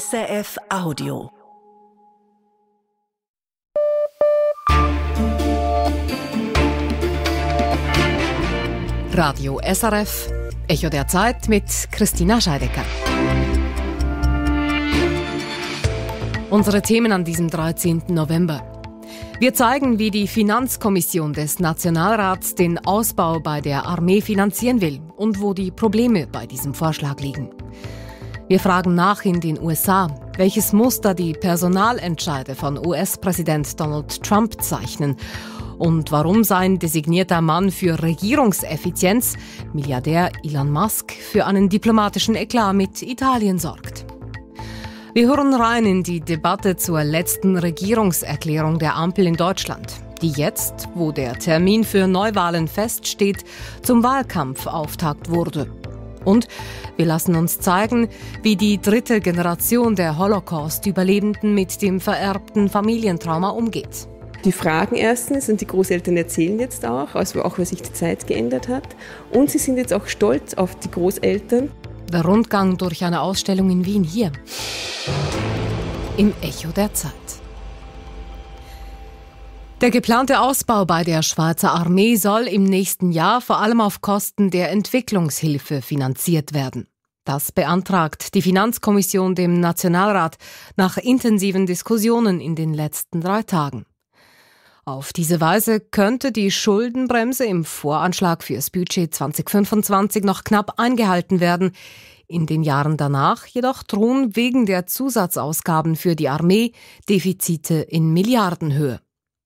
SRF Audio. Radio SRF, Echo der Zeit mit Christina Scheidecker. Unsere Themen an diesem 13. November. Wir zeigen, wie die Finanzkommission des Nationalrats den Ausbau bei der Armee finanzieren will und wo die Probleme bei diesem Vorschlag liegen. Wir fragen nach in den USA, welches Muster die Personalentscheide von US-Präsident Donald Trump zeichnen und warum sein designierter Mann für Regierungseffizienz, Milliardär Elon Musk, für einen diplomatischen Eklat mit Italien sorgt. Wir hören rein in die Debatte zur letzten Regierungserklärung der Ampel in Deutschland, die jetzt, wo der Termin für Neuwahlen feststeht, zum Wahlkampfauftakt wurde. Und wir lassen uns zeigen, wie die dritte Generation der Holocaust-Überlebenden mit dem vererbten Familientrauma umgeht. Die Fragen erstens und die Großeltern erzählen jetzt auch, also auch, was sich die Zeit geändert hat. Und sie sind jetzt auch stolz auf die Großeltern. Der Rundgang durch eine Ausstellung in Wien hier. Im Echo der Zeit. Der geplante Ausbau bei der Schweizer Armee soll im nächsten Jahr vor allem auf Kosten der Entwicklungshilfe finanziert werden. Das beantragt die Finanzkommission dem Nationalrat nach intensiven Diskussionen in den letzten drei Tagen. Auf diese Weise könnte die Schuldenbremse im Voranschlag fürs Budget 2025 noch knapp eingehalten werden. In den Jahren danach jedoch drohen wegen der Zusatzausgaben für die Armee Defizite in Milliardenhöhe.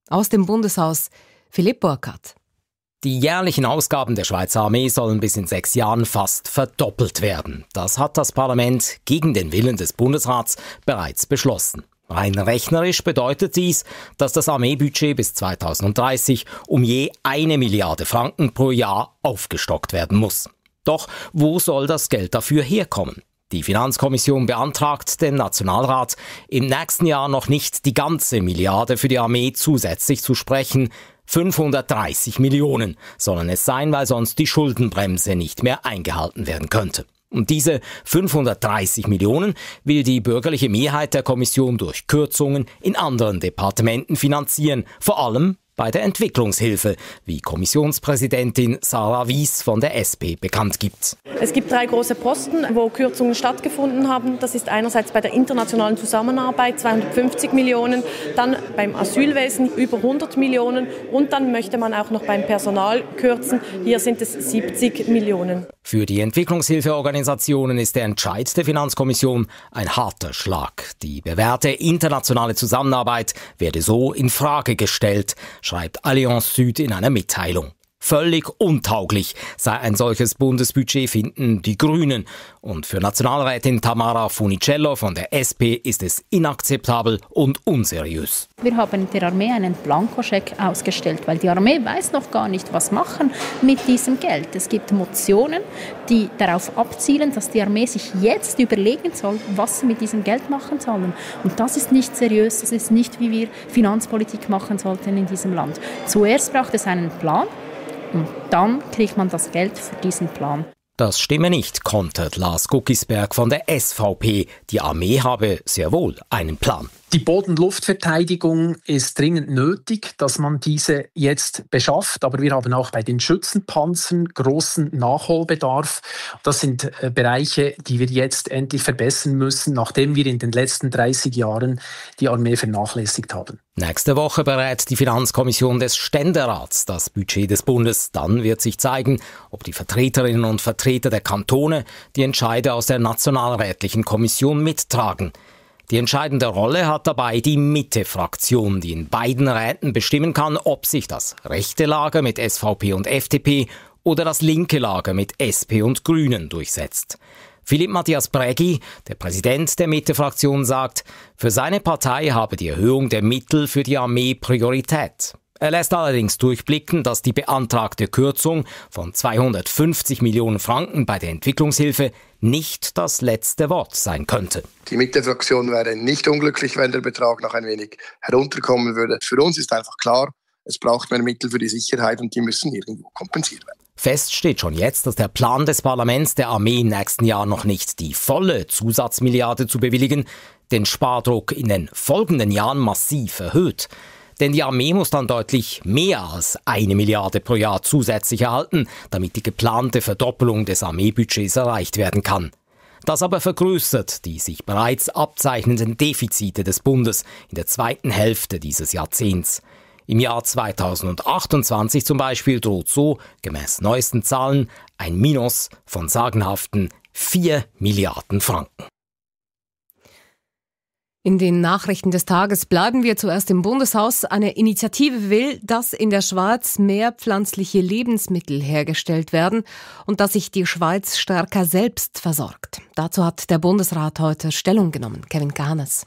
Aus dem Bundeshaus Philipp Burkhardt. Die jährlichen Ausgaben der Schweizer Armee sollen bis in sechs Jahren fast verdoppelt werden. Das hat das Parlament gegen den Willen des Bundesrats bereits beschlossen. Rein rechnerisch bedeutet dies, dass das Armeebudget bis 2030 um je eine Milliarde Franken pro Jahr aufgestockt werden muss. Doch wo soll das Geld dafür herkommen? Die Finanzkommission beantragt dem Nationalrat, im nächsten Jahr noch nicht die ganze Milliarde für die Armee zusätzlich zu sprechen, 530 Millionen sollen es sein, weil sonst die Schuldenbremse nicht mehr eingehalten werden könnte. Und diese 530 Millionen will die bürgerliche Mehrheit der Kommission durch Kürzungen in anderen Departementen finanzieren, vor allem bei der Entwicklungshilfe, wie Kommissionspräsidentin Sarah Wies von der SP bekannt gibt. Es gibt drei große Posten, wo Kürzungen stattgefunden haben. Das ist einerseits bei der internationalen Zusammenarbeit 250 Millionen, dann beim Asylwesen über 100 Millionen und dann möchte man auch noch beim Personal kürzen. Hier sind es 70 Millionen. Für die Entwicklungshilfeorganisationen ist der Entscheid der Finanzkommission ein harter Schlag. Die bewährte internationale Zusammenarbeit werde so in Frage gestellt, schreibt Allianz Süd in einer Mitteilung. Völlig untauglich sei ein solches Bundesbudget, finden die Grünen. Und für Nationalrätin Tamara Funicello von der SP ist es inakzeptabel und unseriös. Wir haben der Armee einen Blankoscheck ausgestellt, weil die Armee weiß noch gar nicht, was machen mit diesem Geld. Es gibt Motionen, die darauf abzielen, dass die Armee sich jetzt überlegen soll, was sie mit diesem Geld machen sollen. Und das ist nicht seriös, das ist nicht, wie wir Finanzpolitik machen sollten in diesem Land. Zuerst braucht es einen Plan, und dann kriegt man das Geld für diesen Plan. Das stimme nicht, kontert Lars Guckisberg von der SVP. Die Armee habe sehr wohl einen Plan. Die Bodenluftverteidigung ist dringend nötig, dass man diese jetzt beschafft. Aber wir haben auch bei den Schützenpanzern großen Nachholbedarf. Das sind äh, Bereiche, die wir jetzt endlich verbessern müssen, nachdem wir in den letzten 30 Jahren die Armee vernachlässigt haben. Nächste Woche berät die Finanzkommission des Ständerats das Budget des Bundes. Dann wird sich zeigen, ob die Vertreterinnen und Vertreter der Kantone die Entscheide aus der Nationalrätlichen Kommission mittragen. Die entscheidende Rolle hat dabei die Mitte-Fraktion, die in beiden Räten bestimmen kann, ob sich das rechte Lager mit SVP und FDP oder das linke Lager mit SP und Grünen durchsetzt. Philipp Matthias Bregi, der Präsident der Mitte-Fraktion, sagt, für seine Partei habe die Erhöhung der Mittel für die Armee Priorität. Er lässt allerdings durchblicken, dass die beantragte Kürzung von 250 Millionen Franken bei der Entwicklungshilfe nicht das letzte Wort sein könnte. Die Mitte-Fraktion wäre nicht unglücklich, wenn der Betrag noch ein wenig herunterkommen würde. Für uns ist einfach klar, es braucht mehr Mittel für die Sicherheit und die müssen irgendwo kompensiert werden. Fest steht schon jetzt, dass der Plan des Parlaments der Armee im nächsten Jahr noch nicht die volle Zusatzmilliarde zu bewilligen, den Spardruck in den folgenden Jahren massiv erhöht. Denn die Armee muss dann deutlich mehr als eine Milliarde pro Jahr zusätzlich erhalten, damit die geplante Verdoppelung des Armeebudgets erreicht werden kann. Das aber vergrößert die sich bereits abzeichnenden Defizite des Bundes in der zweiten Hälfte dieses Jahrzehnts. Im Jahr 2028 zum Beispiel droht so, gemäß neuesten Zahlen, ein Minus von sagenhaften 4 Milliarden Franken. In den Nachrichten des Tages bleiben wir zuerst im Bundeshaus. Eine Initiative will, dass in der Schweiz mehr pflanzliche Lebensmittel hergestellt werden und dass sich die Schweiz stärker selbst versorgt. Dazu hat der Bundesrat heute Stellung genommen. Kevin Kahnes.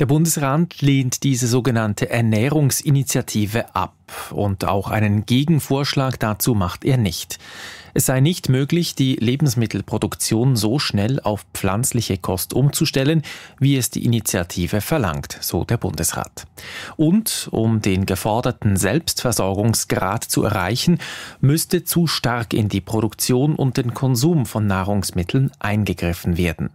Der Bundesrat lehnt diese sogenannte Ernährungsinitiative ab und auch einen Gegenvorschlag dazu macht er nicht. Es sei nicht möglich, die Lebensmittelproduktion so schnell auf pflanzliche Kost umzustellen, wie es die Initiative verlangt, so der Bundesrat. Und um den geforderten Selbstversorgungsgrad zu erreichen, müsste zu stark in die Produktion und den Konsum von Nahrungsmitteln eingegriffen werden.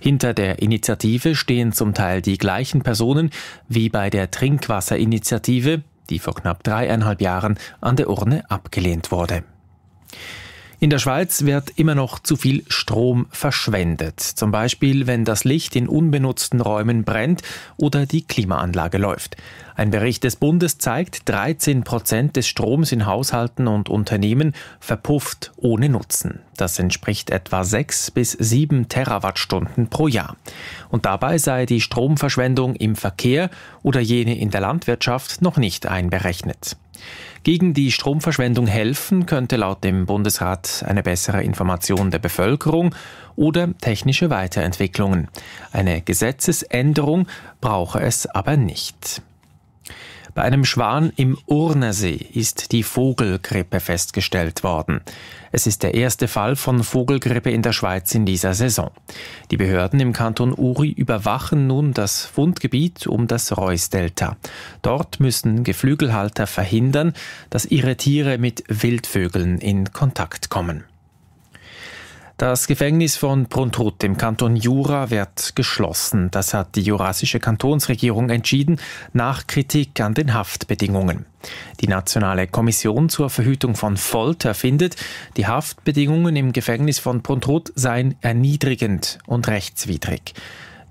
Hinter der Initiative stehen zum Teil die gleichen Personen wie bei der Trinkwasserinitiative, die vor knapp dreieinhalb Jahren an der Urne abgelehnt wurde. In der Schweiz wird immer noch zu viel Strom verschwendet. Zum Beispiel, wenn das Licht in unbenutzten Räumen brennt oder die Klimaanlage läuft. Ein Bericht des Bundes zeigt, 13 Prozent des Stroms in Haushalten und Unternehmen verpufft ohne Nutzen. Das entspricht etwa 6 bis 7 Terawattstunden pro Jahr. Und dabei sei die Stromverschwendung im Verkehr oder jene in der Landwirtschaft noch nicht einberechnet. Gegen die Stromverschwendung helfen könnte laut dem Bundesrat eine bessere Information der Bevölkerung oder technische Weiterentwicklungen. Eine Gesetzesänderung brauche es aber nicht. Bei einem Schwan im Urnersee ist die Vogelgrippe festgestellt worden. Es ist der erste Fall von Vogelgrippe in der Schweiz in dieser Saison. Die Behörden im Kanton Uri überwachen nun das Fundgebiet um das Reusdelta. Dort müssen Geflügelhalter verhindern, dass ihre Tiere mit Wildvögeln in Kontakt kommen. Das Gefängnis von Pruntrut im Kanton Jura wird geschlossen. Das hat die jurassische Kantonsregierung entschieden nach Kritik an den Haftbedingungen. Die Nationale Kommission zur Verhütung von Folter findet, die Haftbedingungen im Gefängnis von Pruntrut seien erniedrigend und rechtswidrig.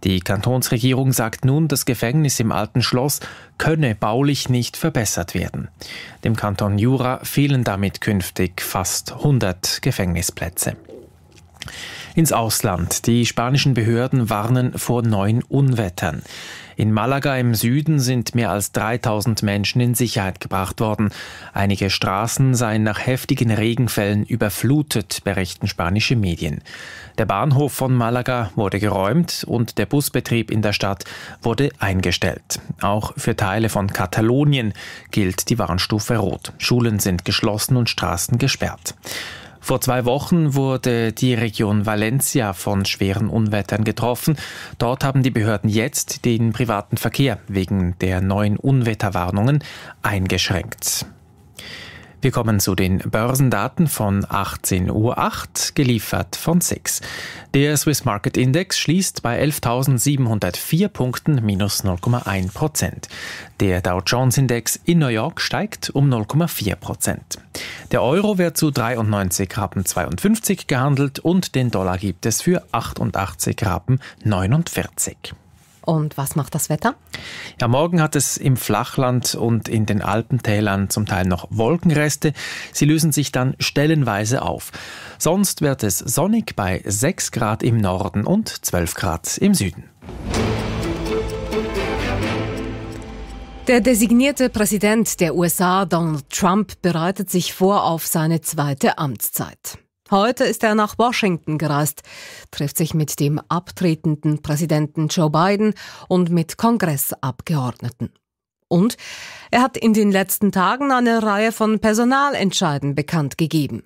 Die Kantonsregierung sagt nun, das Gefängnis im Alten Schloss könne baulich nicht verbessert werden. Dem Kanton Jura fehlen damit künftig fast 100 Gefängnisplätze. Ins Ausland. Die spanischen Behörden warnen vor neuen Unwettern. In Malaga im Süden sind mehr als 3000 Menschen in Sicherheit gebracht worden. Einige Straßen seien nach heftigen Regenfällen überflutet, berichten spanische Medien. Der Bahnhof von Malaga wurde geräumt und der Busbetrieb in der Stadt wurde eingestellt. Auch für Teile von Katalonien gilt die Warnstufe Rot. Schulen sind geschlossen und Straßen gesperrt. Vor zwei Wochen wurde die Region Valencia von schweren Unwettern getroffen. Dort haben die Behörden jetzt den privaten Verkehr wegen der neuen Unwetterwarnungen eingeschränkt. Wir kommen zu den Börsendaten von 18.08 Uhr, geliefert von SIX. Der Swiss Market Index schließt bei 11.704 Punkten minus 0,1 Prozent. Der Dow Jones Index in New York steigt um 0,4 Prozent. Der Euro wird zu 93 Rappen 52 gehandelt und den Dollar gibt es für 88 Rappen 49. Und was macht das Wetter? Ja, morgen hat es im Flachland und in den Alpentälern zum Teil noch Wolkenreste. Sie lösen sich dann stellenweise auf. Sonst wird es sonnig bei 6 Grad im Norden und 12 Grad im Süden. Der designierte Präsident der USA, Donald Trump, bereitet sich vor auf seine zweite Amtszeit. Heute ist er nach Washington gereist, trifft sich mit dem abtretenden Präsidenten Joe Biden und mit Kongressabgeordneten. Und er hat in den letzten Tagen eine Reihe von Personalentscheiden bekannt gegeben.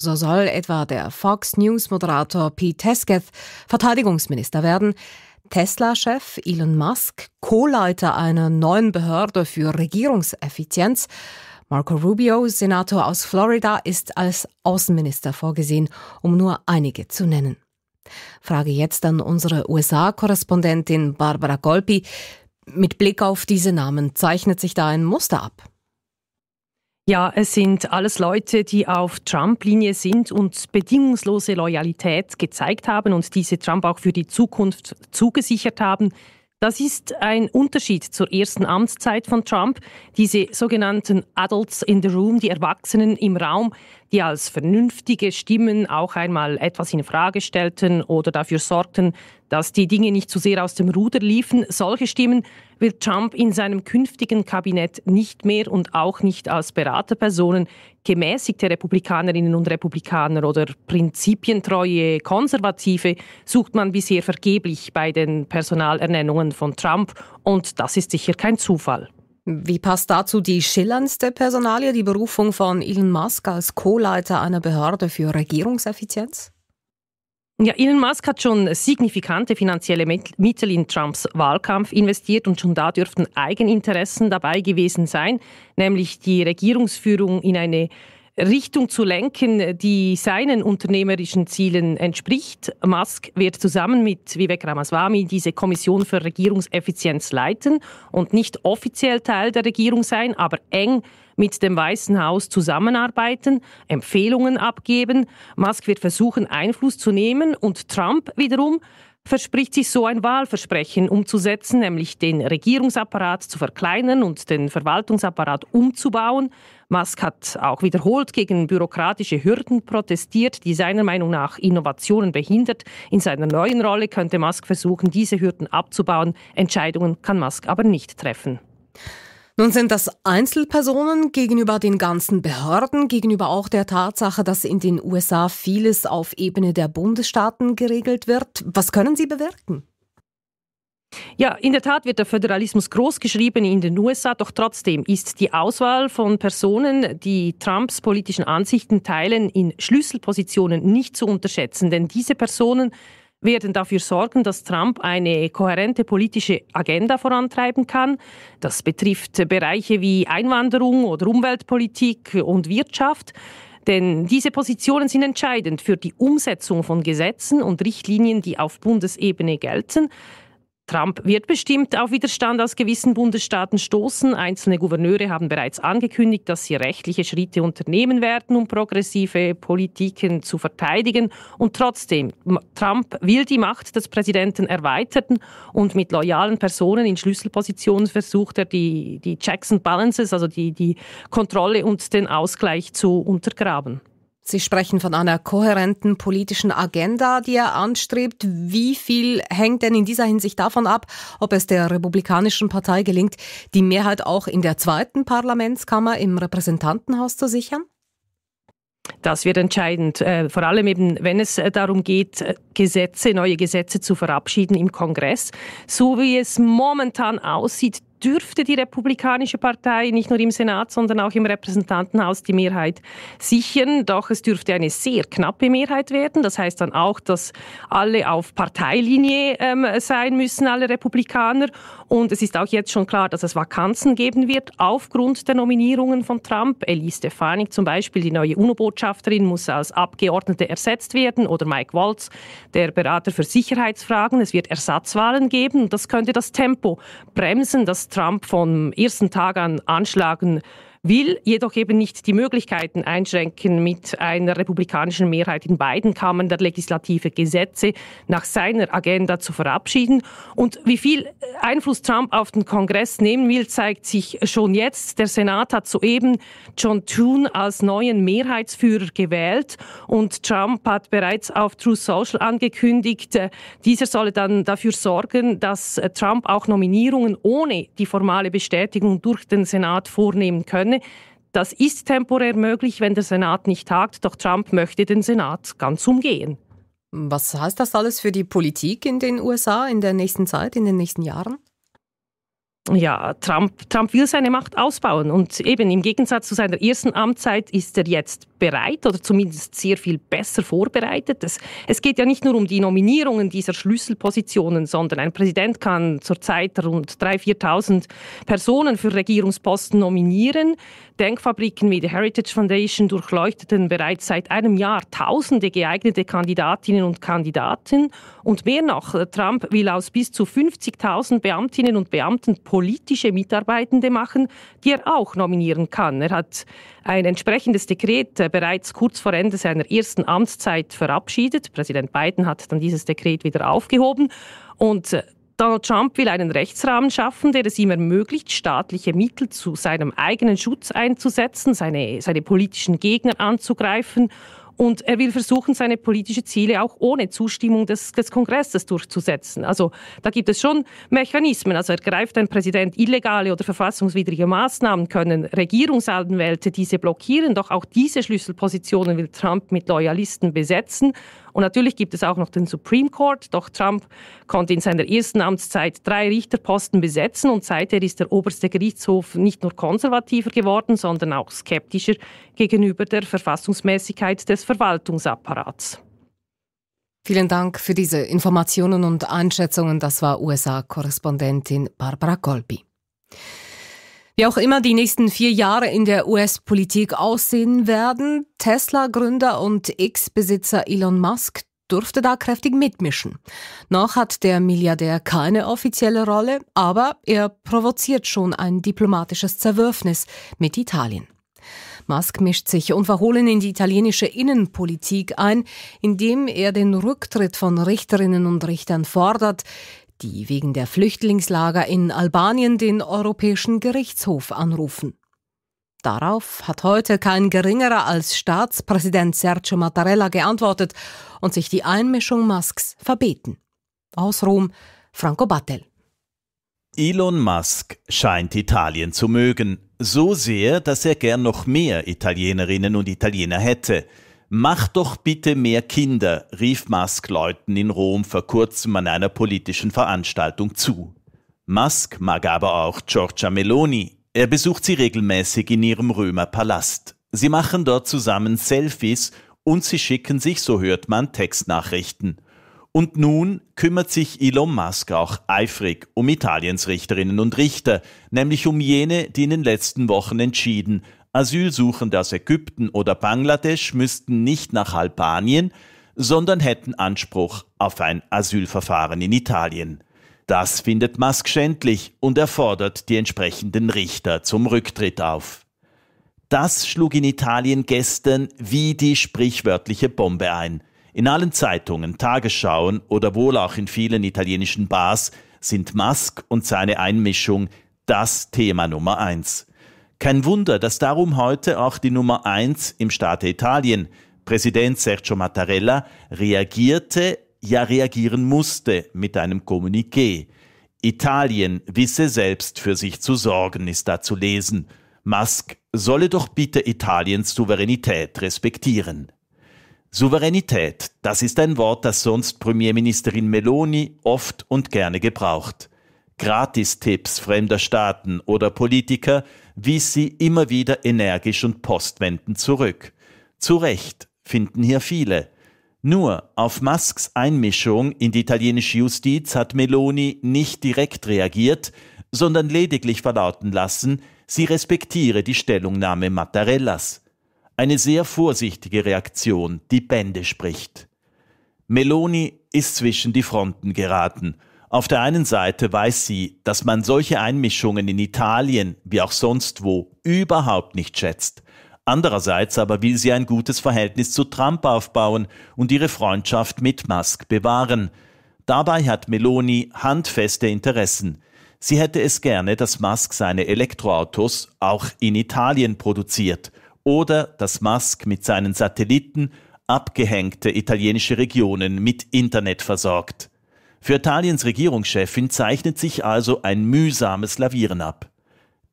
So soll etwa der Fox News-Moderator Pete Hesketh Verteidigungsminister werden, Tesla-Chef Elon Musk Co-Leiter einer neuen Behörde für Regierungseffizienz Marco Rubio, Senator aus Florida, ist als Außenminister vorgesehen, um nur einige zu nennen. Frage jetzt an unsere USA-Korrespondentin Barbara Golpi. Mit Blick auf diese Namen zeichnet sich da ein Muster ab. Ja, es sind alles Leute, die auf Trump-Linie sind und bedingungslose Loyalität gezeigt haben und diese Trump auch für die Zukunft zugesichert haben. Das ist ein Unterschied zur ersten Amtszeit von Trump. Diese sogenannten Adults in the Room, die Erwachsenen im Raum, die als vernünftige Stimmen auch einmal etwas in Frage stellten oder dafür sorgten, dass die Dinge nicht zu sehr aus dem Ruder liefen. Solche Stimmen will Trump in seinem künftigen Kabinett nicht mehr und auch nicht als Beraterpersonen gemäßigte Republikanerinnen und Republikaner oder prinzipientreue Konservative sucht man bisher vergeblich bei den Personalernennungen von Trump und das ist sicher kein Zufall. Wie passt dazu die schillerndste Personalie, die Berufung von Elon Musk als Co-Leiter einer Behörde für Regierungseffizienz? Ja, Elon Musk hat schon signifikante finanzielle Mittel in Trumps Wahlkampf investiert und schon da dürften Eigeninteressen dabei gewesen sein, nämlich die Regierungsführung in eine Richtung zu lenken, die seinen unternehmerischen Zielen entspricht. Musk wird zusammen mit Vivek Ramaswamy diese Kommission für Regierungseffizienz leiten und nicht offiziell Teil der Regierung sein, aber eng mit dem Weißen Haus zusammenarbeiten, Empfehlungen abgeben. Musk wird versuchen, Einfluss zu nehmen und Trump wiederum verspricht sich so ein Wahlversprechen umzusetzen, nämlich den Regierungsapparat zu verkleinern und den Verwaltungsapparat umzubauen. Musk hat auch wiederholt gegen bürokratische Hürden protestiert, die seiner Meinung nach Innovationen behindert. In seiner neuen Rolle könnte Musk versuchen, diese Hürden abzubauen. Entscheidungen kann Musk aber nicht treffen. Nun sind das Einzelpersonen gegenüber den ganzen Behörden, gegenüber auch der Tatsache, dass in den USA vieles auf Ebene der Bundesstaaten geregelt wird. Was können sie bewirken? Ja, in der Tat wird der Föderalismus großgeschrieben in den USA, doch trotzdem ist die Auswahl von Personen, die Trumps politischen Ansichten teilen, in Schlüsselpositionen nicht zu unterschätzen, denn diese Personen werden dafür sorgen, dass Trump eine kohärente politische Agenda vorantreiben kann. Das betrifft Bereiche wie Einwanderung oder Umweltpolitik und Wirtschaft. Denn diese Positionen sind entscheidend für die Umsetzung von Gesetzen und Richtlinien, die auf Bundesebene gelten. Trump wird bestimmt auf Widerstand aus gewissen Bundesstaaten stoßen. Einzelne Gouverneure haben bereits angekündigt, dass sie rechtliche Schritte unternehmen werden, um progressive Politiken zu verteidigen. Und trotzdem, Trump will die Macht des Präsidenten erweitern und mit loyalen Personen in Schlüsselpositionen versucht er, die, die Checks and Balances, also die, die Kontrolle und den Ausgleich zu untergraben. Sie sprechen von einer kohärenten politischen Agenda, die er anstrebt. Wie viel hängt denn in dieser Hinsicht davon ab, ob es der Republikanischen Partei gelingt, die Mehrheit auch in der zweiten Parlamentskammer im Repräsentantenhaus zu sichern? Das wird entscheidend, äh, vor allem eben, wenn es äh, darum geht, äh, Gesetze, neue Gesetze zu verabschieden im Kongress. So wie es momentan aussieht, dürfte die Republikanische Partei nicht nur im Senat, sondern auch im Repräsentantenhaus die Mehrheit sichern. Doch es dürfte eine sehr knappe Mehrheit werden. Das heißt dann auch, dass alle auf Parteilinie ähm, sein müssen, alle Republikaner. Und es ist auch jetzt schon klar, dass es Vakanzen geben wird aufgrund der Nominierungen von Trump. Elise Stefanik zum Beispiel, die neue UNO-Botschafterin, muss als Abgeordnete ersetzt werden. Oder Mike Waltz, der Berater für Sicherheitsfragen. Es wird Ersatzwahlen geben. Das könnte das Tempo bremsen, dass Trump vom ersten Tag an anschlagen will jedoch eben nicht die Möglichkeiten einschränken, mit einer republikanischen Mehrheit in beiden Kammern der Legislative Gesetze nach seiner Agenda zu verabschieden. Und wie viel äh, Einfluss Trump auf den Kongress nehmen will, zeigt sich schon jetzt. Der Senat hat soeben John Thune als neuen Mehrheitsführer gewählt und Trump hat bereits auf True Social angekündigt, äh, dieser solle dann dafür sorgen, dass äh, Trump auch Nominierungen ohne die formale Bestätigung durch den Senat vornehmen könne gerne. Das ist temporär möglich, wenn der Senat nicht tagt, doch Trump möchte den Senat ganz umgehen. Was heißt das alles für die Politik in den USA in der nächsten Zeit, in den nächsten Jahren? ja, Trump, Trump will seine Macht ausbauen. Und eben im Gegensatz zu seiner ersten Amtszeit ist er jetzt bereit oder zumindest sehr viel besser vorbereitet. Es, es geht ja nicht nur um die Nominierungen dieser Schlüsselpositionen, sondern ein Präsident kann zurzeit rund 3.000, 4.000 Personen für Regierungsposten nominieren. Denkfabriken wie die Heritage Foundation durchleuchteten bereits seit einem Jahr tausende geeignete Kandidatinnen und Kandidaten. Und mehr noch, Trump will aus bis zu 50.000 Beamtinnen und Beamten politische Mitarbeitende machen, die er auch nominieren kann. Er hat ein entsprechendes Dekret äh, bereits kurz vor Ende seiner ersten Amtszeit verabschiedet. Präsident Biden hat dann dieses Dekret wieder aufgehoben und äh, Donald Trump will einen Rechtsrahmen schaffen, der es ihm ermöglicht, staatliche Mittel zu seinem eigenen Schutz einzusetzen, seine, seine politischen Gegner anzugreifen und er will versuchen, seine politischen Ziele auch ohne Zustimmung des, des Kongresses durchzusetzen. Also da gibt es schon Mechanismen. Also ergreift ein Präsident illegale oder verfassungswidrige Maßnahmen, können Regierungsanwälte diese blockieren. Doch auch diese Schlüsselpositionen will Trump mit Loyalisten besetzen und natürlich gibt es auch noch den Supreme Court, doch Trump konnte in seiner ersten Amtszeit drei Richterposten besetzen und seither ist der oberste Gerichtshof nicht nur konservativer geworden, sondern auch skeptischer gegenüber der Verfassungsmäßigkeit des Verwaltungsapparats. Vielen Dank für diese Informationen und Einschätzungen. Das war USA-Korrespondentin Barbara Kolby. Wie auch immer die nächsten vier Jahre in der US-Politik aussehen werden, Tesla-Gründer und X-Besitzer Elon Musk durfte da kräftig mitmischen. Noch hat der Milliardär keine offizielle Rolle, aber er provoziert schon ein diplomatisches Zerwürfnis mit Italien. Musk mischt sich unverhohlen in die italienische Innenpolitik ein, indem er den Rücktritt von Richterinnen und Richtern fordert, die wegen der Flüchtlingslager in Albanien den Europäischen Gerichtshof anrufen. Darauf hat heute kein geringerer als Staatspräsident Sergio Mattarella geantwortet und sich die Einmischung Musks verbeten. Aus Rom, Franco Battel. Elon Musk scheint Italien zu mögen, so sehr, dass er gern noch mehr Italienerinnen und Italiener hätte. Mach doch bitte mehr Kinder, rief Musk Leuten in Rom vor kurzem an einer politischen Veranstaltung zu. Musk mag aber auch Giorgia Meloni. Er besucht sie regelmäßig in ihrem Römer Palast. Sie machen dort zusammen Selfies und sie schicken sich, so hört man, Textnachrichten. Und nun kümmert sich Elon Musk auch eifrig um Italiens Richterinnen und Richter, nämlich um jene, die in den letzten Wochen entschieden, Asylsuchende aus Ägypten oder Bangladesch müssten nicht nach Albanien, sondern hätten Anspruch auf ein Asylverfahren in Italien. Das findet Musk schändlich und er fordert die entsprechenden Richter zum Rücktritt auf. Das schlug in Italien gestern wie die sprichwörtliche Bombe ein. In allen Zeitungen, Tagesschauen oder wohl auch in vielen italienischen Bars sind Musk und seine Einmischung das Thema Nummer eins. Kein Wunder, dass darum heute auch die Nummer 1 im Staate Italien, Präsident Sergio Mattarella, reagierte, ja reagieren musste mit einem Kommuniqué. Italien wisse selbst für sich zu sorgen, ist da zu lesen. Musk solle doch bitte Italiens Souveränität respektieren. Souveränität, das ist ein Wort, das sonst Premierministerin Meloni oft und gerne gebraucht. Gratistipps fremder Staaten oder Politiker wies sie immer wieder energisch und postwendend zurück. Zu Recht finden hier viele. Nur auf Musks Einmischung in die italienische Justiz hat Meloni nicht direkt reagiert, sondern lediglich verlauten lassen, sie respektiere die Stellungnahme Mattarellas. Eine sehr vorsichtige Reaktion, die Bände spricht. Meloni ist zwischen die Fronten geraten – auf der einen Seite weiß sie, dass man solche Einmischungen in Italien wie auch sonst wo überhaupt nicht schätzt. Andererseits aber will sie ein gutes Verhältnis zu Trump aufbauen und ihre Freundschaft mit Musk bewahren. Dabei hat Meloni handfeste Interessen. Sie hätte es gerne, dass Musk seine Elektroautos auch in Italien produziert oder dass Musk mit seinen Satelliten abgehängte italienische Regionen mit Internet versorgt. Für Italiens Regierungschefin zeichnet sich also ein mühsames Lavieren ab.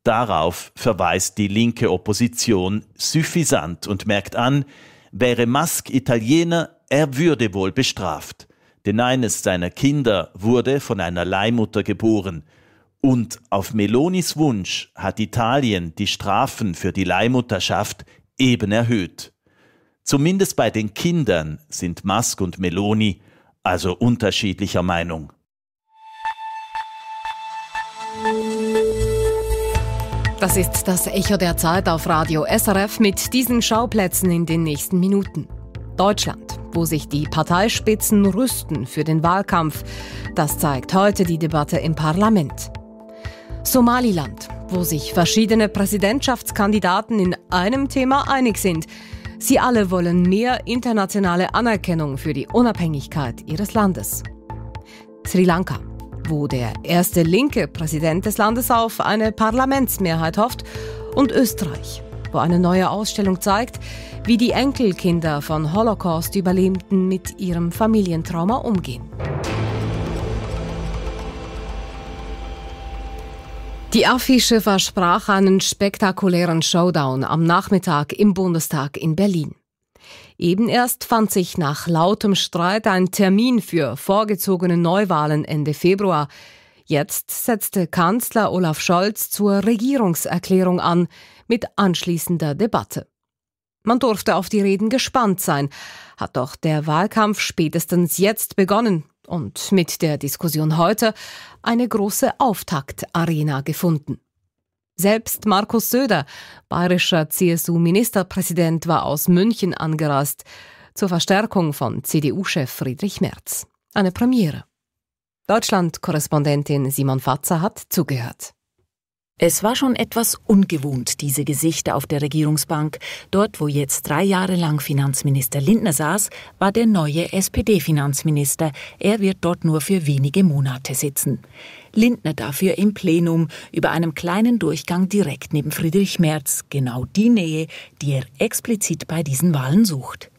Darauf verweist die linke Opposition suffisant und merkt an, wäre Musk Italiener, er würde wohl bestraft. Denn eines seiner Kinder wurde von einer Leihmutter geboren. Und auf Melonis Wunsch hat Italien die Strafen für die Leihmutterschaft eben erhöht. Zumindest bei den Kindern sind Musk und Meloni also unterschiedlicher Meinung. Das ist das Echo der Zeit auf Radio SRF mit diesen Schauplätzen in den nächsten Minuten. Deutschland, wo sich die Parteispitzen rüsten für den Wahlkampf, das zeigt heute die Debatte im Parlament. Somaliland, wo sich verschiedene Präsidentschaftskandidaten in einem Thema einig sind, Sie alle wollen mehr internationale Anerkennung für die Unabhängigkeit ihres Landes. Sri Lanka, wo der erste linke Präsident des Landes auf eine Parlamentsmehrheit hofft, und Österreich, wo eine neue Ausstellung zeigt, wie die Enkelkinder von Holocaust-Überlebenden mit ihrem Familientrauma umgehen. Die affi versprach einen spektakulären Showdown am Nachmittag im Bundestag in Berlin. Eben erst fand sich nach lautem Streit ein Termin für vorgezogene Neuwahlen Ende Februar. Jetzt setzte Kanzler Olaf Scholz zur Regierungserklärung an mit anschließender Debatte. Man durfte auf die Reden gespannt sein, hat doch der Wahlkampf spätestens jetzt begonnen, und mit der Diskussion heute eine große Auftaktarena gefunden. Selbst Markus Söder, bayerischer CSU-Ministerpräsident, war aus München angerast zur Verstärkung von CDU-Chef Friedrich Merz. Eine Premiere. Deutschland-Korrespondentin Simon Fatzer hat zugehört. Es war schon etwas ungewohnt, diese Gesichter auf der Regierungsbank. Dort, wo jetzt drei Jahre lang Finanzminister Lindner saß, war der neue SPD-Finanzminister. Er wird dort nur für wenige Monate sitzen. Lindner dafür im Plenum über einem kleinen Durchgang direkt neben Friedrich Merz, genau die Nähe, die er explizit bei diesen Wahlen sucht.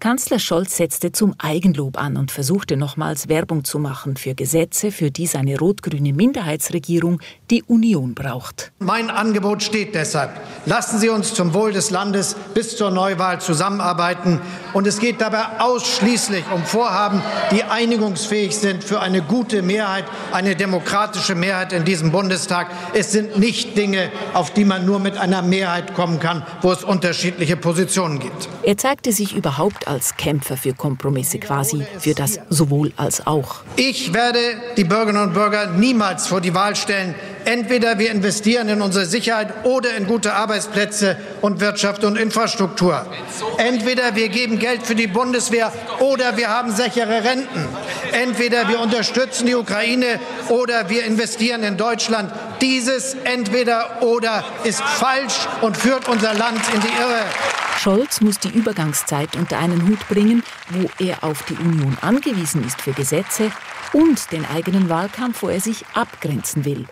Kanzler Scholz setzte zum Eigenlob an und versuchte nochmals Werbung zu machen für Gesetze, für die seine rot-grüne Minderheitsregierung die Union braucht. Mein Angebot steht deshalb. Lassen Sie uns zum Wohl des Landes bis zur Neuwahl zusammenarbeiten. Und es geht dabei ausschließlich um Vorhaben, die einigungsfähig sind für eine gute Mehrheit, eine demokratische Mehrheit in diesem Bundestag. Es sind nicht Dinge, auf die man nur mit einer Mehrheit kommen kann, wo es unterschiedliche Positionen gibt. Er zeigte sich überhaupt als Kämpfer für Kompromisse quasi, für das sowohl als auch. Ich werde die Bürgerinnen und Bürger niemals vor die Wahl stellen, Entweder wir investieren in unsere Sicherheit oder in gute Arbeitsplätze und Wirtschaft und Infrastruktur. Entweder wir geben Geld für die Bundeswehr oder wir haben sichere Renten. Entweder wir unterstützen die Ukraine oder wir investieren in Deutschland. Dieses Entweder oder ist falsch und führt unser Land in die Irre. Scholz muss die Übergangszeit unter einen Hut bringen, wo er auf die Union angewiesen ist für Gesetze und den eigenen Wahlkampf, wo er sich abgrenzen will.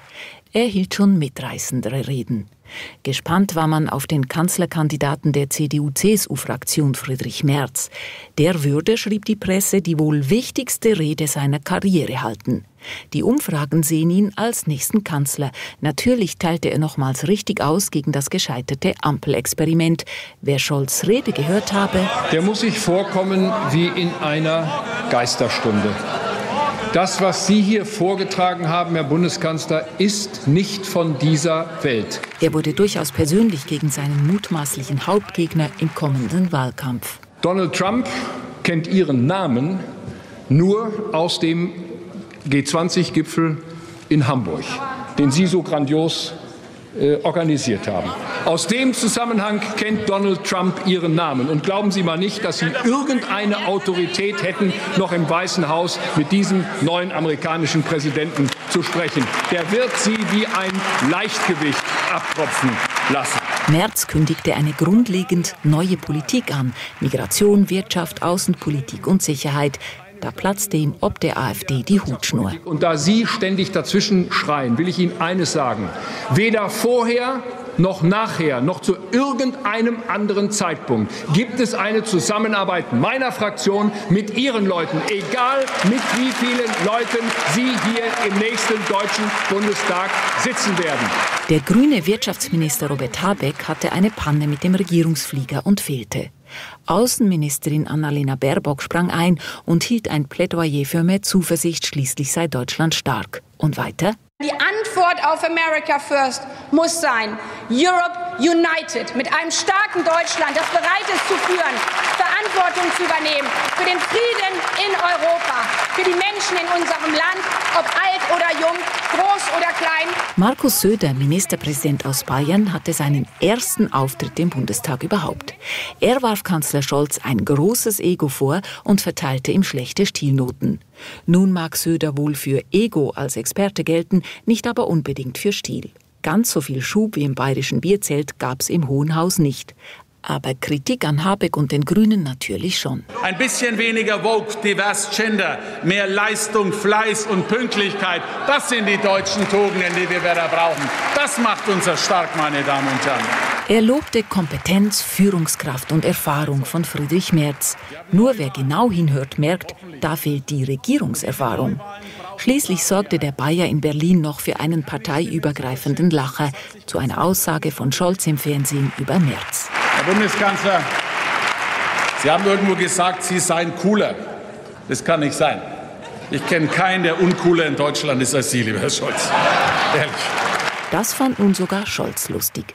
Er hielt schon mitreißendere Reden. Gespannt war man auf den Kanzlerkandidaten der CDU-CSU-Fraktion Friedrich Merz. Der würde, schrieb die Presse, die wohl wichtigste Rede seiner Karriere halten. Die Umfragen sehen ihn als nächsten Kanzler. Natürlich teilte er nochmals richtig aus gegen das gescheiterte Ampelexperiment. Wer Scholz Rede gehört habe, der muss sich vorkommen wie in einer Geisterstunde. Das, was Sie hier vorgetragen haben, Herr Bundeskanzler, ist nicht von dieser Welt. Er wurde durchaus persönlich gegen seinen mutmaßlichen Hauptgegner im kommenden Wahlkampf. Donald Trump kennt Ihren Namen nur aus dem G20-Gipfel in Hamburg, den Sie so grandios äh, organisiert haben. Aus dem Zusammenhang kennt Donald Trump ihren Namen. Und glauben Sie mal nicht, dass Sie irgendeine Autorität hätten, noch im Weißen Haus mit diesem neuen amerikanischen Präsidenten zu sprechen. Der wird Sie wie ein Leichtgewicht abtropfen lassen. Merz kündigte eine grundlegend neue Politik an. Migration, Wirtschaft, Außenpolitik und Sicherheit. Da platzte ihm ob der AfD die Hutschnur. Und da Sie ständig dazwischen schreien, will ich Ihnen eines sagen. Weder vorher noch nachher, noch zu irgendeinem anderen Zeitpunkt gibt es eine Zusammenarbeit meiner Fraktion mit Ihren Leuten, egal mit wie vielen Leuten Sie hier im nächsten Deutschen Bundestag sitzen werden. Der grüne Wirtschaftsminister Robert Habeck hatte eine Panne mit dem Regierungsflieger und fehlte. Außenministerin Annalena Baerbock sprang ein und hielt ein Plädoyer für mehr Zuversicht, schließlich sei Deutschland stark. Und weiter? Die Antwort auf America First muss sein, Europe united, mit einem starken Deutschland, das bereit ist zu führen, Verantwortung zu übernehmen für den Frieden in Europa, für die Menschen in unserem Land, ob alt oder jung, groß oder klein. Markus Söder, Ministerpräsident aus Bayern, hatte seinen ersten Auftritt im Bundestag überhaupt. Er warf Kanzler Scholz ein großes Ego vor und verteilte ihm schlechte Stilnoten. Nun mag Söder wohl für Ego als Experte gelten, nicht aber unbedingt für Stil. Ganz so viel Schub wie im bayerischen Bierzelt gab es im Hohen Haus nicht. Aber Kritik an Habeck und den Grünen natürlich schon. Ein bisschen weniger Vogue, divers Gender, mehr Leistung, Fleiß und Pünktlichkeit. Das sind die deutschen Tugenden, die wir wieder brauchen. Das macht uns stark, meine Damen und Herren. Er lobte Kompetenz, Führungskraft und Erfahrung von Friedrich Merz. Nur wer genau hinhört, merkt, da fehlt die Regierungserfahrung. Schließlich sorgte der Bayer in Berlin noch für einen parteiübergreifenden Lacher zu einer Aussage von Scholz im Fernsehen über März. Herr Bundeskanzler, Sie haben irgendwo gesagt, Sie seien cooler. Das kann nicht sein. Ich kenne keinen, der uncooler in Deutschland ist als Sie, lieber Herr Scholz. Ehrlich. Das fand nun sogar Scholz lustig.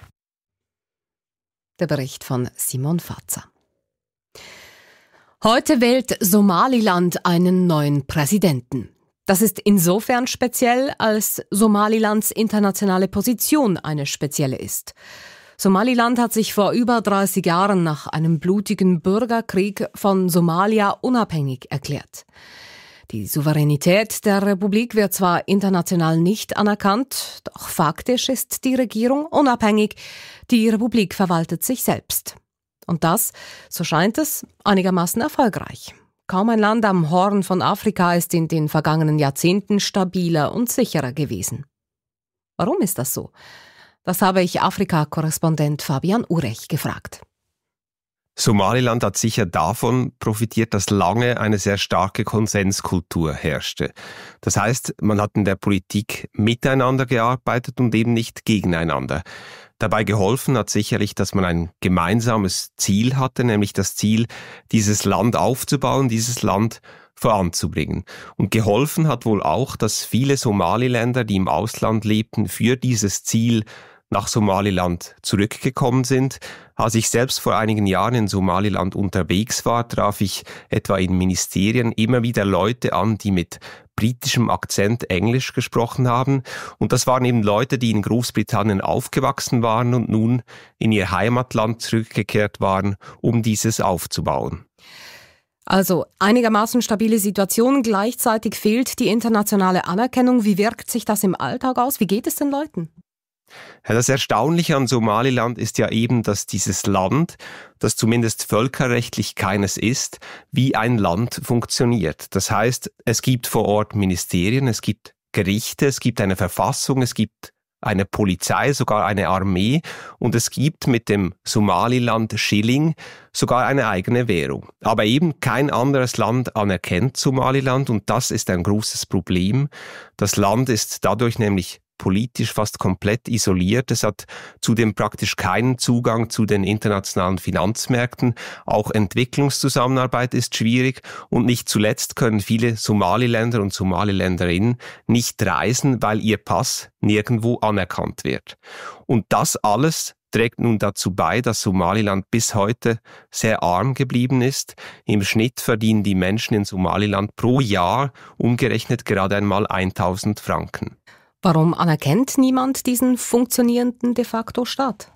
Der Bericht von Simon Fatzer. Heute wählt Somaliland einen neuen Präsidenten. Das ist insofern speziell, als Somalilands internationale Position eine spezielle ist. Somaliland hat sich vor über 30 Jahren nach einem blutigen Bürgerkrieg von Somalia unabhängig erklärt. Die Souveränität der Republik wird zwar international nicht anerkannt, doch faktisch ist die Regierung unabhängig, die Republik verwaltet sich selbst. Und das, so scheint es, einigermaßen erfolgreich. Kaum ein Land am Horn von Afrika ist in den vergangenen Jahrzehnten stabiler und sicherer gewesen. Warum ist das so? Das habe ich Afrika-Korrespondent Fabian Urech gefragt. Somaliland hat sicher davon profitiert, dass lange eine sehr starke Konsenskultur herrschte. Das heißt, man hat in der Politik miteinander gearbeitet und eben nicht gegeneinander. Dabei geholfen hat sicherlich, dass man ein gemeinsames Ziel hatte, nämlich das Ziel, dieses Land aufzubauen, dieses Land voranzubringen. Und geholfen hat wohl auch, dass viele Somaliländer, die im Ausland lebten, für dieses Ziel nach Somaliland zurückgekommen sind. Als ich selbst vor einigen Jahren in Somaliland unterwegs war, traf ich etwa in Ministerien immer wieder Leute an, die mit britischem Akzent Englisch gesprochen haben. Und das waren eben Leute, die in Großbritannien aufgewachsen waren und nun in ihr Heimatland zurückgekehrt waren, um dieses aufzubauen. Also einigermaßen stabile Situation, gleichzeitig fehlt die internationale Anerkennung. Wie wirkt sich das im Alltag aus? Wie geht es den Leuten? Das Erstaunliche an Somaliland ist ja eben, dass dieses Land, das zumindest völkerrechtlich keines ist, wie ein Land funktioniert. Das heißt, es gibt vor Ort Ministerien, es gibt Gerichte, es gibt eine Verfassung, es gibt eine Polizei, sogar eine Armee und es gibt mit dem Somaliland Schilling sogar eine eigene Währung. Aber eben kein anderes Land anerkennt Somaliland und das ist ein großes Problem. Das Land ist dadurch nämlich politisch fast komplett isoliert. Es hat zudem praktisch keinen Zugang zu den internationalen Finanzmärkten. Auch Entwicklungszusammenarbeit ist schwierig und nicht zuletzt können viele Somaliländer und Somaliländerinnen nicht reisen, weil ihr Pass nirgendwo anerkannt wird. Und das alles trägt nun dazu bei, dass Somaliland bis heute sehr arm geblieben ist. Im Schnitt verdienen die Menschen in Somaliland pro Jahr umgerechnet gerade einmal 1000 Franken. Warum anerkennt niemand diesen funktionierenden de facto Staat?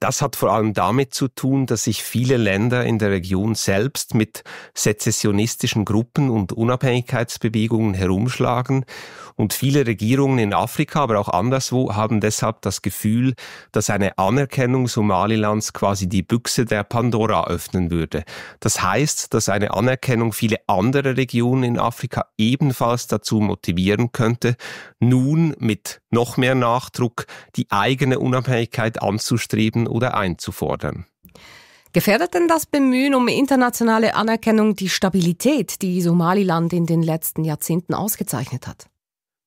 Das hat vor allem damit zu tun, dass sich viele Länder in der Region selbst mit sezessionistischen Gruppen und Unabhängigkeitsbewegungen herumschlagen und viele Regierungen in Afrika, aber auch anderswo haben deshalb das Gefühl, dass eine Anerkennung Somalilands quasi die Büchse der Pandora öffnen würde. Das heißt, dass eine Anerkennung viele andere Regionen in Afrika ebenfalls dazu motivieren könnte, nun mit noch mehr Nachdruck die eigene Unabhängigkeit anzustreben anzugeben oder einzufordern. Gefährdet denn das Bemühen um internationale Anerkennung die Stabilität, die Somaliland in den letzten Jahrzehnten ausgezeichnet hat?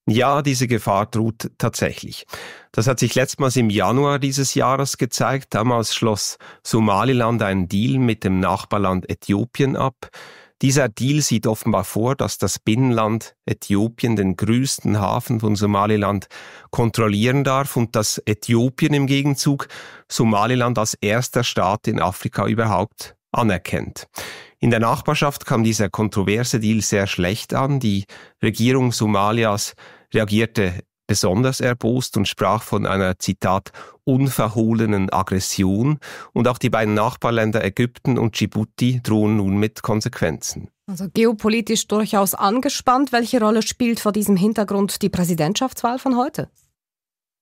Ja, diese Gefahr droht tatsächlich. Das hat sich letztmals im Januar dieses Jahres gezeigt. Damals schloss Somaliland einen Deal mit dem Nachbarland Äthiopien ab, dieser Deal sieht offenbar vor, dass das Binnenland Äthiopien den größten Hafen von Somaliland kontrollieren darf und dass Äthiopien im Gegenzug Somaliland als erster Staat in Afrika überhaupt anerkennt. In der Nachbarschaft kam dieser kontroverse Deal sehr schlecht an. Die Regierung Somalias reagierte besonders erbost und sprach von einer, Zitat, unverhohlenen Aggression und auch die beiden Nachbarländer Ägypten und Djibouti drohen nun mit Konsequenzen. Also geopolitisch durchaus angespannt. Welche Rolle spielt vor diesem Hintergrund die Präsidentschaftswahl von heute?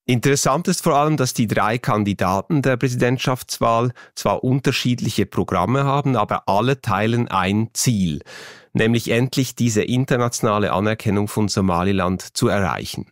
Interessant ist vor allem, dass die drei Kandidaten der Präsidentschaftswahl zwar unterschiedliche Programme haben, aber alle teilen ein Ziel, nämlich endlich diese internationale Anerkennung von Somaliland zu erreichen.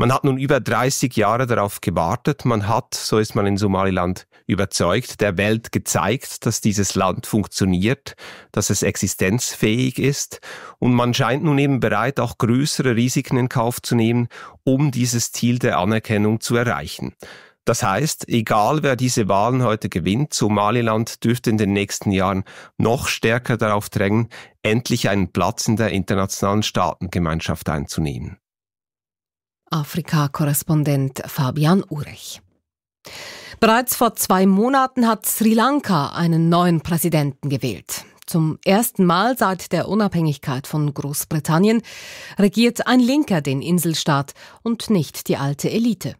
Man hat nun über 30 Jahre darauf gewartet. Man hat, so ist man in Somaliland überzeugt, der Welt gezeigt, dass dieses Land funktioniert, dass es existenzfähig ist. Und man scheint nun eben bereit, auch größere Risiken in Kauf zu nehmen, um dieses Ziel der Anerkennung zu erreichen. Das heißt, egal wer diese Wahlen heute gewinnt, Somaliland dürfte in den nächsten Jahren noch stärker darauf drängen, endlich einen Platz in der internationalen Staatengemeinschaft einzunehmen. Afrika-Korrespondent Fabian Urech. Bereits vor zwei Monaten hat Sri Lanka einen neuen Präsidenten gewählt. Zum ersten Mal seit der Unabhängigkeit von Großbritannien regiert ein Linker den Inselstaat und nicht die alte Elite.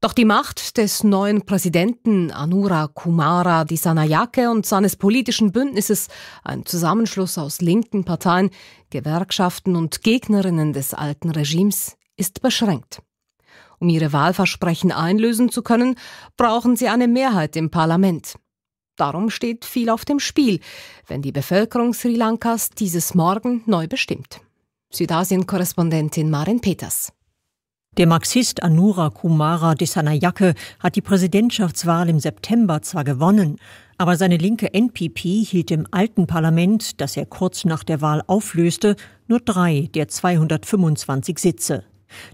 Doch die Macht des neuen Präsidenten Anura Kumara Disanayake und seines politischen Bündnisses, ein Zusammenschluss aus linken Parteien, Gewerkschaften und Gegnerinnen des alten Regimes, ist beschränkt. Um ihre Wahlversprechen einlösen zu können, brauchen sie eine Mehrheit im Parlament. Darum steht viel auf dem Spiel, wenn die Bevölkerung Sri Lankas dieses Morgen neu bestimmt. Südasien-Korrespondentin Marin Peters. Der Marxist Anura Kumara Desanayake hat die Präsidentschaftswahl im September zwar gewonnen, aber seine linke NPP hielt im alten Parlament, das er kurz nach der Wahl auflöste, nur drei der 225 Sitze.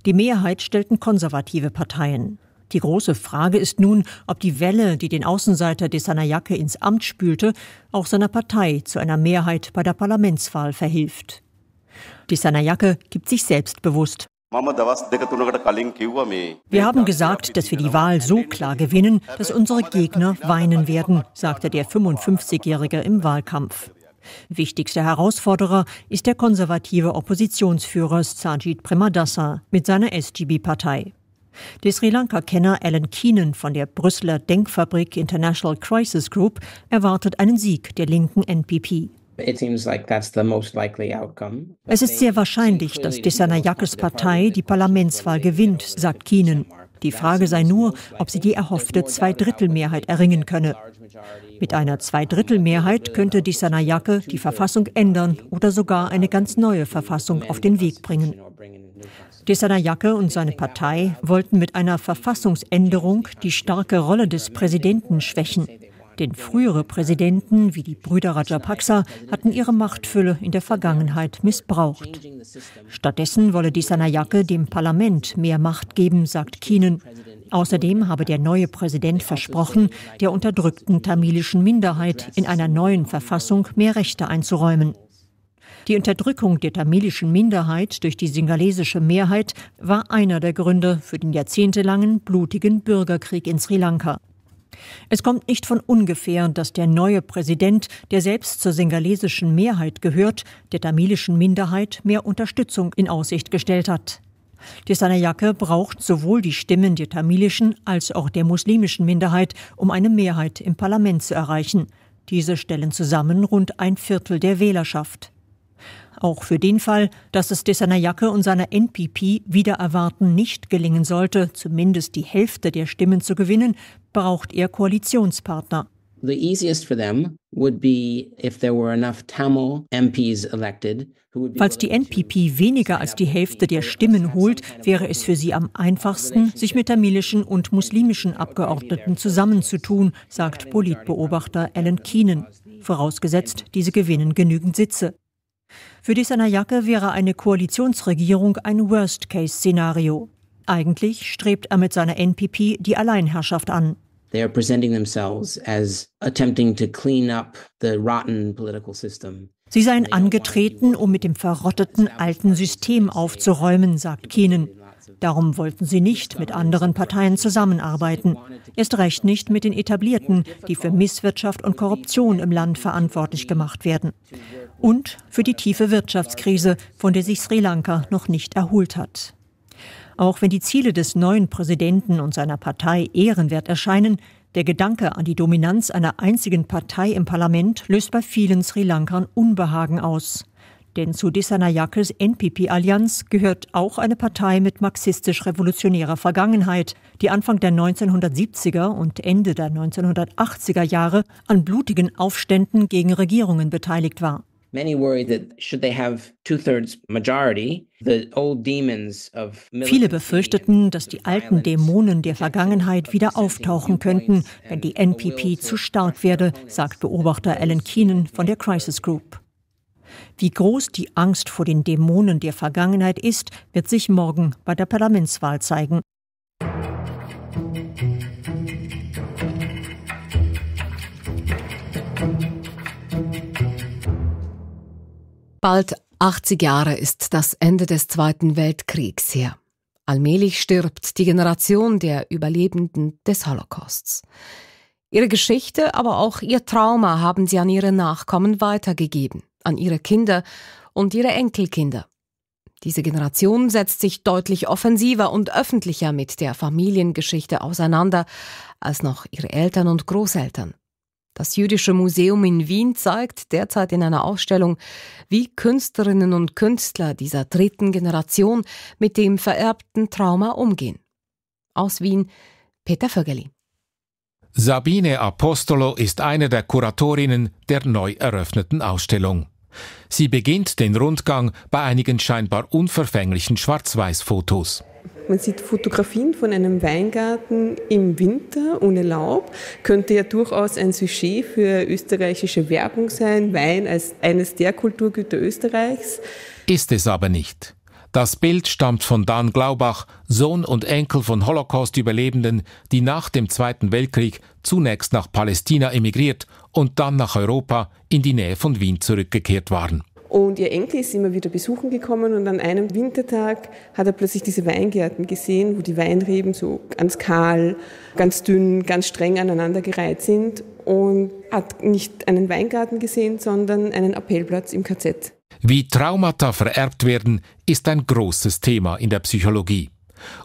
Die Mehrheit stellten konservative Parteien. Die große Frage ist nun, ob die Welle, die den Außenseiter Desanayake ins Amt spülte, auch seiner Partei zu einer Mehrheit bei der Parlamentswahl verhilft. Desanayake gibt sich selbstbewusst. Wir haben gesagt, dass wir die Wahl so klar gewinnen, dass unsere Gegner weinen werden, sagte der 55-Jährige im Wahlkampf. Wichtigster Herausforderer ist der konservative Oppositionsführer Sajid Premadasa mit seiner SGB-Partei. Der Sri Lanka-Kenner Alan Keenan von der Brüsseler Denkfabrik International Crisis Group erwartet einen Sieg der linken NPP. Es ist sehr wahrscheinlich, dass Dissanayakis Partei die Parlamentswahl gewinnt, sagt Keenan. Die Frage sei nur, ob sie die erhoffte Zweidrittelmehrheit erringen könne. Mit einer Zweidrittelmehrheit könnte die Sanayake die Verfassung ändern oder sogar eine ganz neue Verfassung auf den Weg bringen. Desanayake und seine Partei wollten mit einer Verfassungsänderung die starke Rolle des Präsidenten schwächen. Denn frühere Präsidenten wie die Brüder Rajapaksa hatten ihre Machtfülle in der Vergangenheit missbraucht. Stattdessen wolle die Sanayake dem Parlament mehr Macht geben, sagt Keenan. Außerdem habe der neue Präsident versprochen, der unterdrückten tamilischen Minderheit in einer neuen Verfassung mehr Rechte einzuräumen. Die Unterdrückung der tamilischen Minderheit durch die singalesische Mehrheit war einer der Gründe für den jahrzehntelangen blutigen Bürgerkrieg in Sri Lanka. Es kommt nicht von ungefähr, dass der neue Präsident, der selbst zur singalesischen Mehrheit gehört, der tamilischen Minderheit mehr Unterstützung in Aussicht gestellt hat. Die Jacke braucht sowohl die Stimmen der tamilischen als auch der muslimischen Minderheit, um eine Mehrheit im Parlament zu erreichen. Diese stellen zusammen rund ein Viertel der Wählerschaft auch für den Fall, dass es Desanayake und seiner NPP wieder erwarten nicht gelingen sollte, zumindest die Hälfte der Stimmen zu gewinnen, braucht er Koalitionspartner. Falls die NPP weniger als die Hälfte der Stimmen holt, wäre es für sie am einfachsten, sich mit tamilischen und muslimischen Abgeordneten zusammenzutun, sagt Politbeobachter Alan Keenan, vorausgesetzt, diese gewinnen genügend Sitze. Für die Sanayake wäre eine Koalitionsregierung ein Worst-Case-Szenario. Eigentlich strebt er mit seiner NPP die Alleinherrschaft an. Sie seien angetreten, um mit dem verrotteten alten System aufzuräumen, sagt Keenan. Darum wollten sie nicht mit anderen Parteien zusammenarbeiten. Erst recht nicht mit den Etablierten, die für Misswirtschaft und Korruption im Land verantwortlich gemacht werden und für die tiefe Wirtschaftskrise, von der sich Sri Lanka noch nicht erholt hat. Auch wenn die Ziele des neuen Präsidenten und seiner Partei ehrenwert erscheinen, der Gedanke an die Dominanz einer einzigen Partei im Parlament löst bei vielen Sri Lankern Unbehagen aus. Denn zu Dissanayakes NPP-Allianz gehört auch eine Partei mit marxistisch-revolutionärer Vergangenheit, die Anfang der 1970er und Ende der 1980er Jahre an blutigen Aufständen gegen Regierungen beteiligt war. Viele befürchteten, dass die alten Dämonen der Vergangenheit wieder auftauchen könnten, wenn die NPP zu stark werde, sagt Beobachter Alan Keenan von der Crisis Group. Wie groß die Angst vor den Dämonen der Vergangenheit ist, wird sich morgen bei der Parlamentswahl zeigen. Bald 80 Jahre ist das Ende des Zweiten Weltkriegs her. Allmählich stirbt die Generation der Überlebenden des Holocausts. Ihre Geschichte, aber auch ihr Trauma haben sie an ihre Nachkommen weitergegeben, an ihre Kinder und ihre Enkelkinder. Diese Generation setzt sich deutlich offensiver und öffentlicher mit der Familiengeschichte auseinander als noch ihre Eltern und Großeltern. Das Jüdische Museum in Wien zeigt derzeit in einer Ausstellung, wie Künstlerinnen und Künstler dieser dritten Generation mit dem vererbten Trauma umgehen. Aus Wien Peter Vögeli. Sabine Apostolo ist eine der Kuratorinnen der neu eröffneten Ausstellung. Sie beginnt den Rundgang bei einigen scheinbar unverfänglichen Schwarz-Weiß-Fotos. Man sieht Fotografien von einem Weingarten im Winter ohne Laub. Könnte ja durchaus ein Sujet für österreichische Werbung sein, Wein als eines der Kulturgüter Österreichs. Ist es aber nicht. Das Bild stammt von Dan Glaubach, Sohn und Enkel von Holocaust-Überlebenden, die nach dem Zweiten Weltkrieg zunächst nach Palästina emigriert und dann nach Europa in die Nähe von Wien zurückgekehrt waren. Und ihr Enkel ist immer wieder besuchen gekommen und an einem Wintertag hat er plötzlich diese Weingärten gesehen, wo die Weinreben so ganz kahl, ganz dünn, ganz streng aneinandergereiht sind und hat nicht einen Weingarten gesehen, sondern einen Appellplatz im KZ. Wie Traumata vererbt werden, ist ein großes Thema in der Psychologie.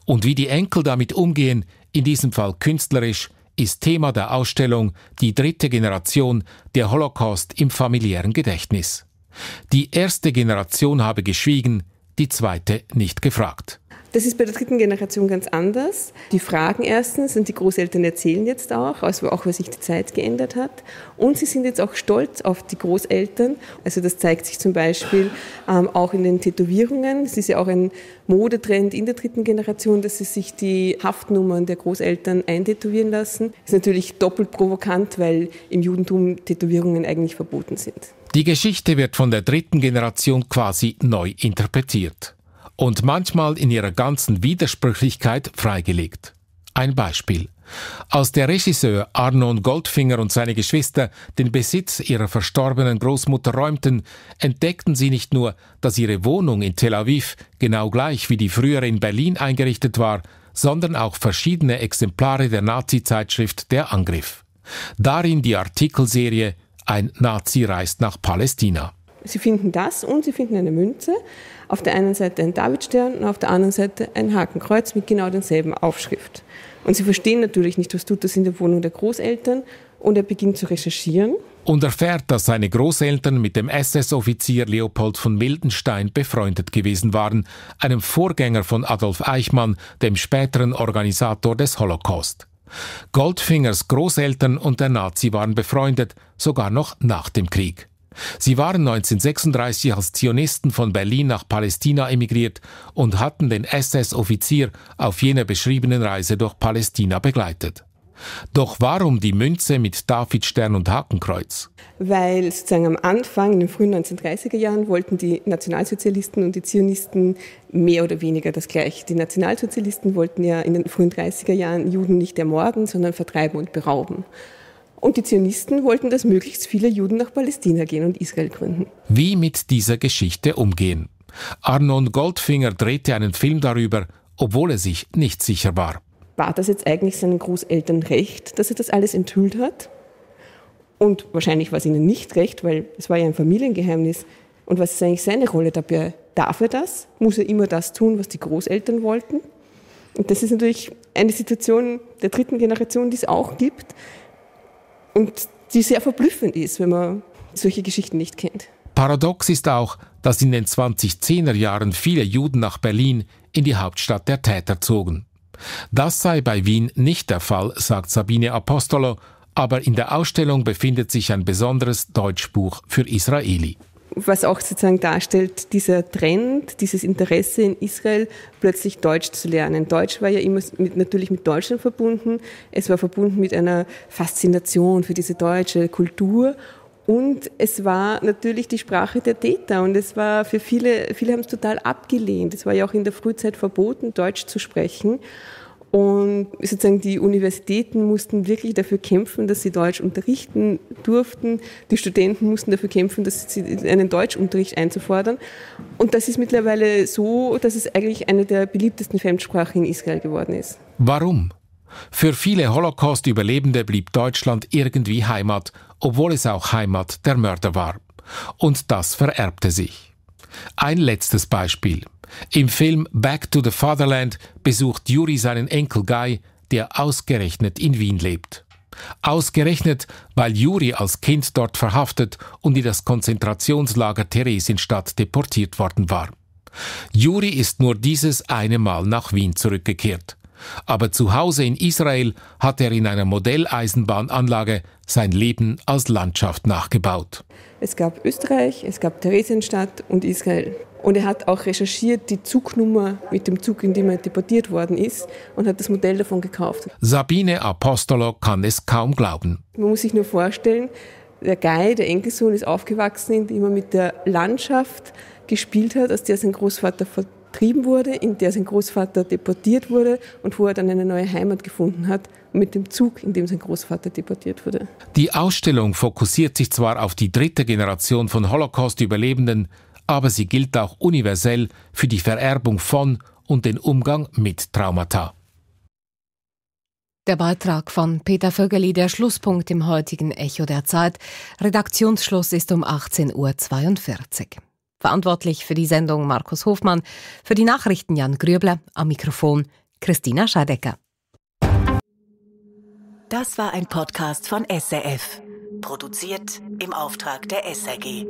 Und wie die Enkel damit umgehen, in diesem Fall künstlerisch, ist Thema der Ausstellung Die dritte Generation der Holocaust im familiären Gedächtnis. Die erste Generation habe geschwiegen, die zweite nicht gefragt. Das ist bei der dritten Generation ganz anders. Die fragen erstens und die Großeltern erzählen jetzt auch, also auch, was sich die Zeit geändert hat. Und sie sind jetzt auch stolz auf die Großeltern. Also das zeigt sich zum Beispiel ähm, auch in den Tätowierungen. Es ist ja auch ein Modetrend in der dritten Generation, dass sie sich die Haftnummern der Großeltern eintätowieren lassen. Das Ist natürlich doppelt provokant, weil im Judentum Tätowierungen eigentlich verboten sind. Die Geschichte wird von der dritten Generation quasi neu interpretiert und manchmal in ihrer ganzen Widersprüchlichkeit freigelegt. Ein Beispiel. Als der Regisseur Arnon Goldfinger und seine Geschwister den Besitz ihrer verstorbenen Großmutter räumten, entdeckten sie nicht nur, dass ihre Wohnung in Tel Aviv genau gleich wie die frühere in Berlin eingerichtet war, sondern auch verschiedene Exemplare der Nazi-Zeitschrift Der Angriff. Darin die Artikelserie ein Nazi reist nach Palästina. Sie finden das und sie finden eine Münze. Auf der einen Seite ein Davidstern und auf der anderen Seite ein Hakenkreuz mit genau derselben Aufschrift. Und sie verstehen natürlich nicht, was tut das in der Wohnung der Großeltern. Und er beginnt zu recherchieren. Und erfährt, dass seine Großeltern mit dem SS-Offizier Leopold von Mildenstein befreundet gewesen waren, einem Vorgänger von Adolf Eichmann, dem späteren Organisator des Holocaust. Goldfingers Großeltern und der Nazi waren befreundet, sogar noch nach dem Krieg. Sie waren 1936 als Zionisten von Berlin nach Palästina emigriert und hatten den SS-Offizier auf jener beschriebenen Reise durch Palästina begleitet. Doch warum die Münze mit David Stern und Hakenkreuz? Weil sozusagen am Anfang, in den frühen 1930er Jahren, wollten die Nationalsozialisten und die Zionisten mehr oder weniger das gleiche. Die Nationalsozialisten wollten ja in den frühen 30er Jahren Juden nicht ermorden, sondern vertreiben und berauben. Und die Zionisten wollten, dass möglichst viele Juden nach Palästina gehen und Israel gründen. Wie mit dieser Geschichte umgehen? Arnon Goldfinger drehte einen Film darüber, obwohl er sich nicht sicher war war das jetzt eigentlich seinen Großeltern recht, dass er das alles enthüllt hat? Und wahrscheinlich war es ihnen nicht recht, weil es war ja ein Familiengeheimnis. Und was ist eigentlich seine Rolle dabei? Darf er das? Muss er immer das tun, was die Großeltern wollten? Und das ist natürlich eine Situation der dritten Generation, die es auch gibt und die sehr verblüffend ist, wenn man solche Geschichten nicht kennt. Paradox ist auch, dass in den 2010er Jahren viele Juden nach Berlin in die Hauptstadt der Täter zogen. Das sei bei Wien nicht der Fall, sagt Sabine Apostolo, aber in der Ausstellung befindet sich ein besonderes Deutschbuch für Israeli was auch sozusagen darstellt, dieser Trend, dieses Interesse in Israel, plötzlich Deutsch zu lernen. Deutsch war ja immer mit, natürlich mit Deutschland verbunden. Es war verbunden mit einer Faszination für diese deutsche Kultur und es war natürlich die Sprache der Täter und es war für viele, viele haben es total abgelehnt. Es war ja auch in der Frühzeit verboten, Deutsch zu sprechen. Und sozusagen die Universitäten mussten wirklich dafür kämpfen, dass sie Deutsch unterrichten durften. Die Studenten mussten dafür kämpfen, dass sie einen Deutschunterricht einzufordern. Und das ist mittlerweile so, dass es eigentlich eine der beliebtesten Fremdsprachen in Israel geworden ist. Warum? Für viele Holocaust-Überlebende blieb Deutschland irgendwie Heimat, obwohl es auch Heimat der Mörder war. Und das vererbte sich. Ein letztes Beispiel. Im Film Back to the Fatherland besucht Juri seinen Enkel Guy, der ausgerechnet in Wien lebt. Ausgerechnet, weil Juri als Kind dort verhaftet und in das Konzentrationslager Theresienstadt deportiert worden war. Juri ist nur dieses eine Mal nach Wien zurückgekehrt aber zu Hause in Israel hat er in einer Modelleisenbahnanlage sein Leben als Landschaft nachgebaut. Es gab Österreich, es gab Theresienstadt und Israel. Und er hat auch recherchiert die Zugnummer mit dem Zug, in dem er deportiert worden ist und hat das Modell davon gekauft. Sabine Apostolo kann es kaum glauben. Man muss sich nur vorstellen, der Guy, der Enkelsohn, ist aufgewachsen, indem er mit der Landschaft gespielt hat, aus der sein Großvater vertrieben wurde, in der sein Großvater deportiert wurde und wo er dann eine neue Heimat gefunden hat, mit dem Zug, in dem sein Großvater deportiert wurde. Die Ausstellung fokussiert sich zwar auf die dritte Generation von Holocaust-Überlebenden, aber sie gilt auch universell für die Vererbung von und den Umgang mit Traumata. Der Beitrag von Peter Vögeli, der Schlusspunkt im heutigen Echo der Zeit. Redaktionsschluss ist um 18.42 Uhr. Verantwortlich für die Sendung Markus Hofmann, für die Nachrichten Jan Grübler, am Mikrofon Christina Schadecker. Das war ein Podcast von SRF, produziert im Auftrag der SRG.